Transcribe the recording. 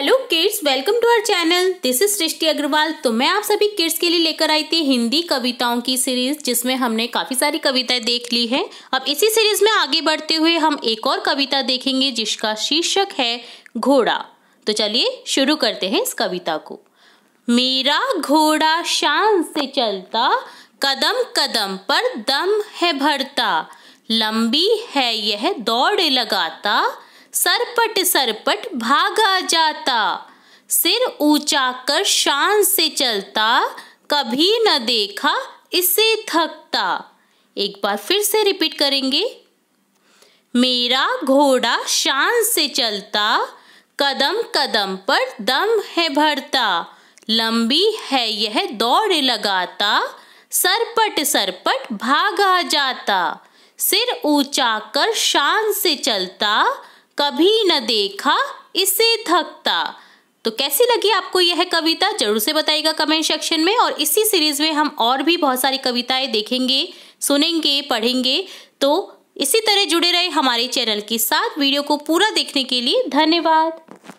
hello kids welcome to our channel this is Srishti Agarwal तो मैं आप सभी किड्स के लिए लेकर आई थी हिंदी कविताओं की सीरीज जिसमें हमने काफ़ी सारी कविताएं देख ली हैं अब इसी सीरीज में आगे बढ़ते हुए हम एक और कविता देखेंगे जिसका शीर्षक है घोड़ा तो चलिए शुरू करते हैं इस कविता को मेरा घोड़ा शान से चलता कदम कदम पर दम है भरता लंबी है यह दौड़ लगाता सरपट सरपट भागा जाता सिर ऊंचा कर शान से चलता कभी न देखा इसे थकता एक बार फिर से रिपीट करेंगे मेरा घोड़ा शान से चलता कदम कदम पर दम है भरता लंबी है यह दौड़ लगाता सरपट सरपट भागा जाता सिर ऊंचा कर शान से चलता कभी न देखा इसे थकता तो कैसी लगी आपको यह कविता जरूर से बताइएगा कमेंट सेक्शन में और इसी सीरीज में हम और भी बहुत सारी कविताएं देखेंगे सुनेंगे पढ़ेंगे तो इसी तरह जुड़े रहे हमारे चैनल के साथ वीडियो को पूरा देखने के लिए धन्यवाद